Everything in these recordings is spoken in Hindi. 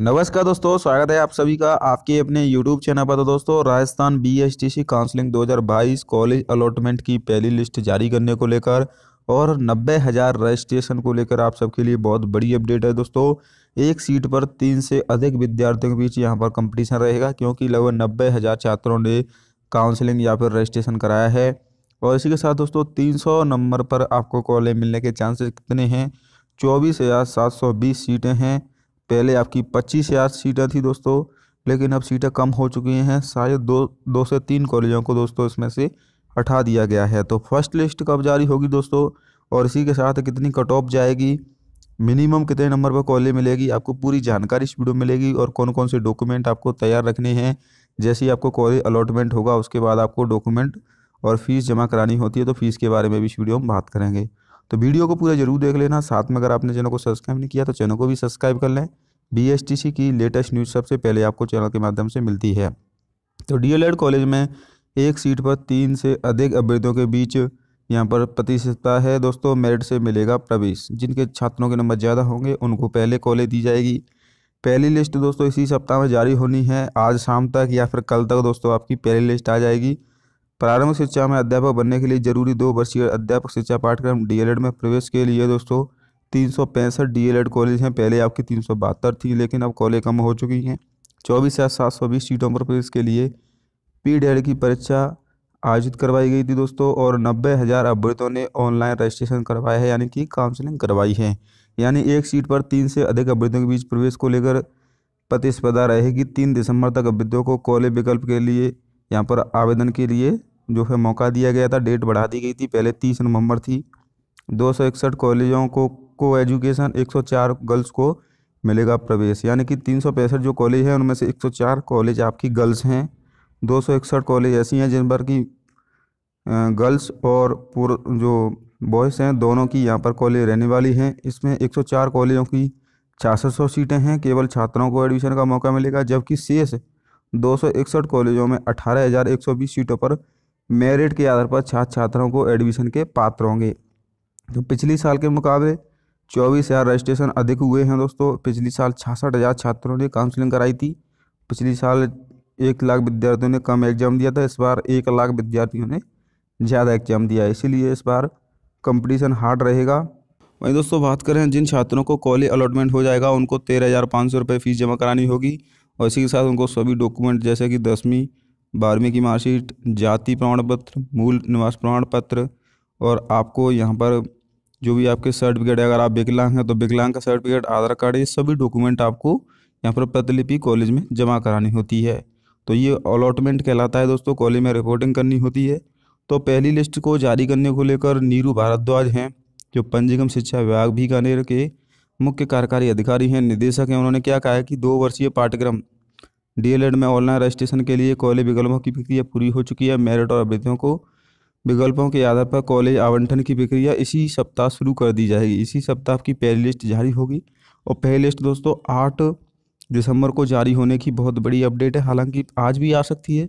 नमस्कार दोस्तों स्वागत है आप सभी का आपके अपने YouTube चैनल पर तो दोस्तों Rajasthan B S T C counselling 2022 college allotment की पहली लिस्ट जारी करने को लेकर और नब्बे हज़ार रजिस्ट्रेशन को लेकर आप सबके लिए बहुत बड़ी अपडेट है दोस्तों एक सीट पर तीन से अधिक विद्यार्थियों के बीच यहाँ पर कंपटीशन रहेगा क्योंकि लगभग नब्बे हज़ार छात्रों ने काउंसलिंग या फिर रजिस्ट्रेशन कराया है और इसी के साथ दोस्तों तीन सौ नंबर पर आपको कॉलेज मिलने के चांसेस कितने हैं चौबीस हज़ार सात सौ बीस सीटें हैं पहले आपकी पच्चीस या सीटें थी दोस्तों लेकिन अब सीटें कम हो चुकी हैं शायद दो दो से तीन कॉलेजों को दोस्तों इसमें से हटा दिया गया है तो फर्स्ट लिस्ट कब जारी होगी दोस्तों और इसी के साथ कितनी कट ऑफ जाएगी मिनिमम कितने नंबर पर कॉलेज मिलेगी आपको पूरी जानकारी इस वीडियो में मिलेगी और कौन कौन से डॉक्यूमेंट आपको तैयार रखने हैं जैसे ही आपको कॉलेज अलॉटमेंट होगा उसके बाद आपको डॉक्यूमेंट और फीस जमा करानी होती है तो फीस के बारे में भी इस वीडियो में बात करेंगे तो वीडियो को पूरा जरूर देख लेना साथ में अगर आपने चैनल को सब्सक्राइब नहीं किया तो चैनल को भी सब्सक्राइब कर लें बी की लेटेस्ट न्यूज़ सबसे पहले आपको चैनल के माध्यम से मिलती है तो डी कॉलेज में एक सीट पर तीन से अधिक अभ्यर्थियों के बीच यहाँ पर प्रतिशतता है दोस्तों मेरिट से मिलेगा प्रवेश जिनके छात्रों के नंबर ज़्यादा होंगे उनको पहले कॉलेज दी जाएगी पहली लिस्ट दोस्तों इसी सप्ताह में जारी होनी है आज शाम तक या फिर कल तक दोस्तों आपकी पहली लिस्ट आ जाएगी प्रारंभिक शिक्षा में अध्यापक बनने के लिए जरूरी दो वर्षीय अध्यापक शिक्षा पाठ्यक्रम डी में प्रवेश के लिए दोस्तों तीन सौ पैंसठ डी एड कॉलेज हैं पहले आपकी तीन सौ बहत्तर थी लेकिन अब कॉलेज कम हो चुकी हैं चौबीस हज़ार सात सौ बीस सीटों पर प्रवेश के लिए पी एड की परीक्षा आयोजित करवाई गई थी दोस्तों और नब्बे हज़ार अभ्यर्थियों ने ऑनलाइन रजिस्ट्रेशन करवाया है यानी कि काउंसलिंग करवाई है यानी एक सीट पर तीन से अधिक अभ्यर्थियों के बीच प्रवेश को लेकर प्रतिस्पर्धा रहेगी तीन दिसंबर तक अभ्यर्थियों को कॉलेज विकल्प के लिए यहाँ पर आवेदन के लिए जो है मौका दिया गया था डेट बढ़ा दी गई थी पहले तीस नवंबर थी दो सौ इकसठ कॉलेजों को को एजुकेशन 104 गर्ल्स को मिलेगा प्रवेश यानी कि तीन जो कॉलेज हैं उनमें से 104 कॉलेज आपकी गर्ल्स हैं दो कॉलेज ऐसी हैं जिन पर कि गर्ल्स और जो बॉयज़ हैं दोनों की यहाँ पर कॉलेज रहने वाली हैं इसमें 104 कॉलेजों की छियासठ सीटें हैं केवल छात्रों को एडमिशन का मौका मिलेगा जबकि शेष दो कॉलेजों में अठारह सीटों पर मेरिट के आधार पर छात्र छात्राओं को एडमिशन के पात्र होंगे तो पिछली साल के मुकाबले चौबीस हज़ार रजिस्ट्रेशन अधिक हुए हैं दोस्तों पिछली साल छियासठ हज़ार छात्रों ने काउंसलिंग कराई थी पिछली साल एक लाख विद्यार्थियों ने कम एग्जाम दिया था इस बार एक लाख विद्यार्थियों ने ज़्यादा एग्जाम दिया इसीलिए इस बार कंपटीशन हार्ड रहेगा वहीं दोस्तों बात करें जिन छात्रों को कॉलेज अलॉटमेंट हो जाएगा उनको तेरह हज़ार पाँच सौ रुपये फ़ीस जमा करानी होगी और इसी के साथ उनको सभी डॉक्यूमेंट जैसे कि दसवीं बारहवीं की मार्कशीट जाति प्रमाण पत्र मूल निवास प्रमाण पत्र और आपको यहाँ पर जो भी आपके सर्टिफिकेट है अगर आप विकलांग हैं तो विकलांग का सर्टिफिकेट आधार कार्ड ये सभी डॉक्यूमेंट आपको यहाँ पर प्रतिलिपि कॉलेज में जमा करानी होती है तो ये अलॉटमेंट कहलाता है दोस्तों कॉलेज में रिपोर्टिंग करनी होती है तो पहली लिस्ट को जारी करने को लेकर नीरू भारद्वाज हैं जो पंजीगम शिक्षा विभाग बीकानेर के मुख्य कार्यकारी अधिकारी हैं निदेशक हैं उन्होंने क्या कहा है कि दो वर्षीय पाठ्यक्रम डीएलएड में ऑनलाइन रजिस्ट्रेशन के लिए कॉलेज विकल्पों की प्रक्रिया पूरी हो चुकी है मेरिट और अभ्यर्थियों को विकल्पों के आधार पर कॉलेज आवंटन की प्रक्रिया इसी सप्ताह शुरू कर दी जाएगी इसी सप्ताह की पहली लिस्ट जारी होगी और पहली लिस्ट दोस्तों आठ दिसंबर को जारी होने की बहुत बड़ी अपडेट है हालांकि आज भी आ सकती है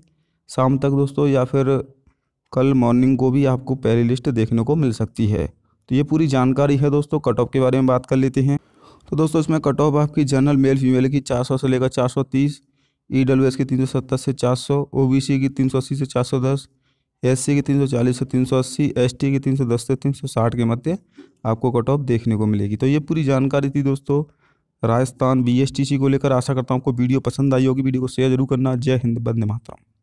शाम तक दोस्तों या फिर कल मॉर्निंग को भी आपको पहली लिस्ट देखने को मिल सकती है तो ये पूरी जानकारी है दोस्तों कट ऑफ के बारे में बात कर लेते हैं तो दोस्तों इसमें कट ऑफ आपकी जनरल मेल फीमेल की 400 से लेकर ई डब्ल्यू एस की तीन सौ सत्तर से चार सौ ओ बी सी की तीन सौ अस्सी से चार सौ दस एस सी की तीन सौ चालीस से तीन सौ अस्सी एस टी की तीन सौ दस से तीन सौ साठ के मध्य आपको कट ऑफ देखने को मिलेगी तो ये पूरी जानकारी थी दोस्तों Rajasthan B S T C को लेकर आशा करता हूँ आपको वीडियो पसंद आई होगी वीडियो को शेयर जरूर करना जय हिंद बंदे मातरम